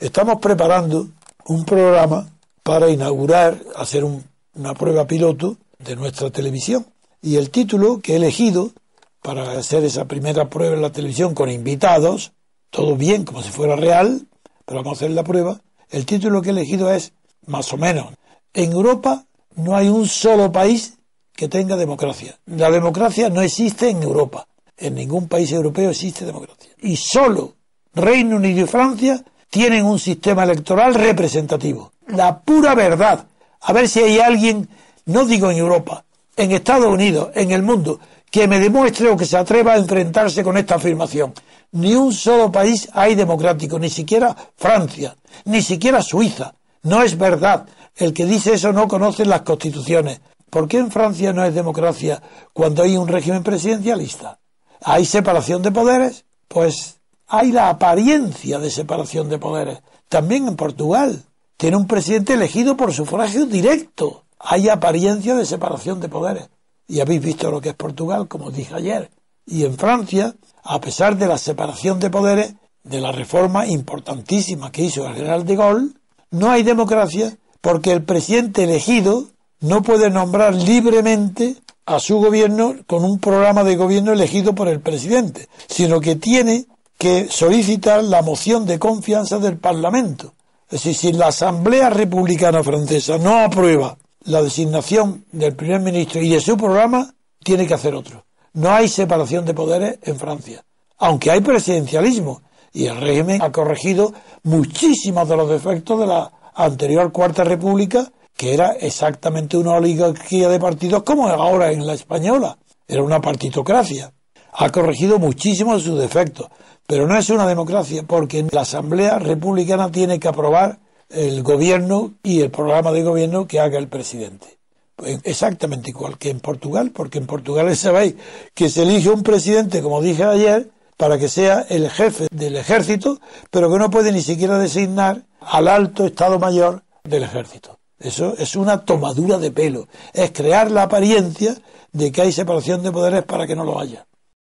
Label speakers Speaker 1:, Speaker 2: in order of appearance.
Speaker 1: Estamos preparando un programa para inaugurar, hacer una prueba piloto de nuestra televisión. Y el título que he elegido para hacer esa primera prueba en la televisión con invitados, todo bien, como si fuera real, pero vamos a hacer la prueba, el título que he elegido es, más o menos, en Europa no hay un solo país que tenga democracia. La democracia no existe en Europa. En ningún país europeo existe democracia. Y solo Reino Unido y Francia tienen un sistema electoral representativo. La pura verdad. A ver si hay alguien, no digo en Europa, en Estados Unidos, en el mundo, que me demuestre o que se atreva a enfrentarse con esta afirmación. Ni un solo país hay democrático, ni siquiera Francia, ni siquiera Suiza. No es verdad. El que dice eso no conoce las constituciones. ¿Por qué en Francia no es democracia cuando hay un régimen presidencialista? ¿Hay separación de poderes? Pues hay la apariencia de separación de poderes. También en Portugal tiene un presidente elegido por sufragio directo. Hay apariencia de separación de poderes. Y habéis visto lo que es Portugal, como dije ayer. Y en Francia, a pesar de la separación de poderes, de la reforma importantísima que hizo el general de Gaulle, no hay democracia porque el presidente elegido no puede nombrar libremente a su gobierno con un programa de gobierno elegido por el presidente, sino que tiene que solicita la moción de confianza del Parlamento. Es decir, si la Asamblea Republicana Francesa no aprueba la designación del primer ministro y de su programa, tiene que hacer otro. No hay separación de poderes en Francia, aunque hay presidencialismo y el régimen ha corregido muchísimos de los defectos de la anterior Cuarta República, que era exactamente una oligarquía de partidos como ahora en la española. Era una partitocracia ha corregido muchísimo de sus defectos, pero no es una democracia porque la Asamblea Republicana tiene que aprobar el gobierno y el programa de gobierno que haga el presidente. Pues exactamente igual que en Portugal, porque en Portugal sabéis que se elige un presidente, como dije ayer, para que sea el jefe del ejército, pero que no puede ni siquiera designar al alto Estado Mayor del ejército. Eso es una tomadura de pelo, es crear la apariencia de que hay separación de poderes para que no lo haya.